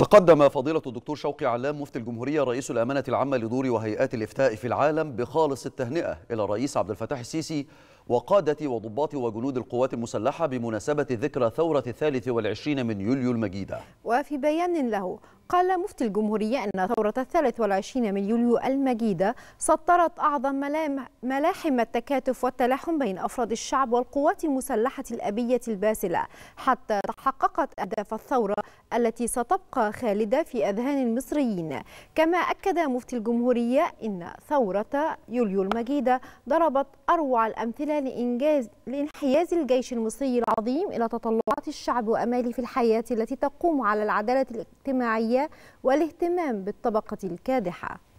تقدم فضيلة الدكتور شوقي علام مفتي الجمهورية رئيس الأمانة العامة لدور وهيئات الإفتاء في العالم بخالص التهنئة إلى الرئيس عبد الفتاح السيسي وقادة وضباط وجنود القوات المسلحة بمناسبة ذكرى ثورة الثالث والعشرين من يوليو المجيدة وفي بيان له قال مفتي الجمهورية أن ثورة الثالث والعشرين من يوليو المجيدة سطرت أعظم ملاحم التكاتف والتلاحم بين أفراد الشعب والقوات المسلحة الأبية الباسلة حتى تحققت أهداف الثورة التي ستبقى خالدة في أذهان المصريين كما أكد مفتي الجمهورية إن ثورة يوليو المجيدة ضربت أروع الأمثلة لإنجاز لانحياز الجيش المصري العظيم إلى تطلعات الشعب وأماله في الحياة التي تقوم على العدالة الاجتماعية والاهتمام بالطبقة الكادحة